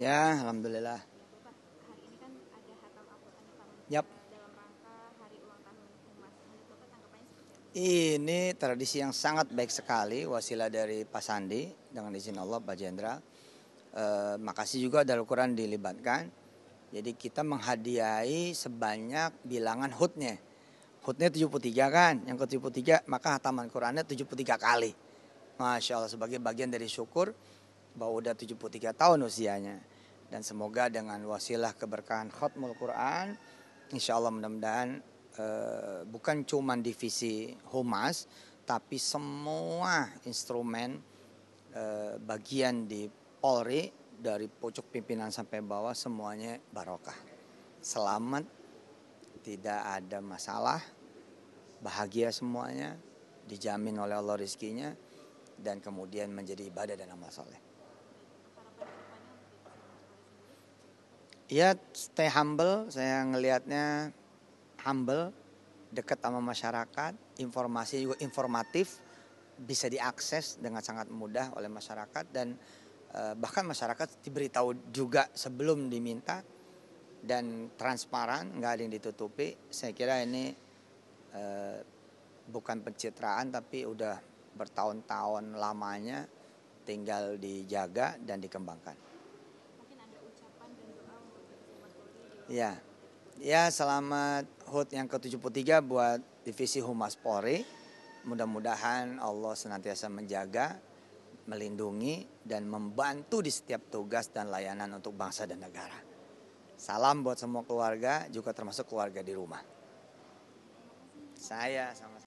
Ya, alhamdulillah. Kan Yap. Ini tradisi yang sangat baik sekali wasilah dari Pak Sandi dengan izin Allah Pak Jenderal. E, eh, makasih juga Darul Quran dilibatkan. Jadi kita menghadiahi sebanyak bilangan hutnya. Hutnya 73 kan, yang ke-73 maka hataman Qurannya 73 kali. Masya Allah sebagai bagian dari syukur bahwa udah 73 tahun usianya dan semoga dengan wasilah keberkahan khutmul Quran insya Allah mudah-mudahan eh, bukan cuma divisi humas tapi semua instrumen eh, bagian di Polri dari pucuk pimpinan sampai bawah semuanya barokah selamat tidak ada masalah bahagia semuanya dijamin oleh Allah rizkinya dan kemudian menjadi ibadah dan amal soleh. ya stay humble saya ngelihatnya humble dekat sama masyarakat informasi juga informatif bisa diakses dengan sangat mudah oleh masyarakat dan eh, bahkan masyarakat diberitahu juga sebelum diminta dan transparan nggak ada yang ditutupi saya kira ini eh, bukan pencitraan tapi udah bertahun-tahun lamanya tinggal dijaga dan dikembangkan. Ya. Ya, selamat HUT yang ke-73 buat Divisi Humas Polri. Mudah-mudahan Allah senantiasa menjaga, melindungi, dan membantu di setiap tugas dan layanan untuk bangsa dan negara. Salam buat semua keluarga, juga termasuk keluarga di rumah. Saya sama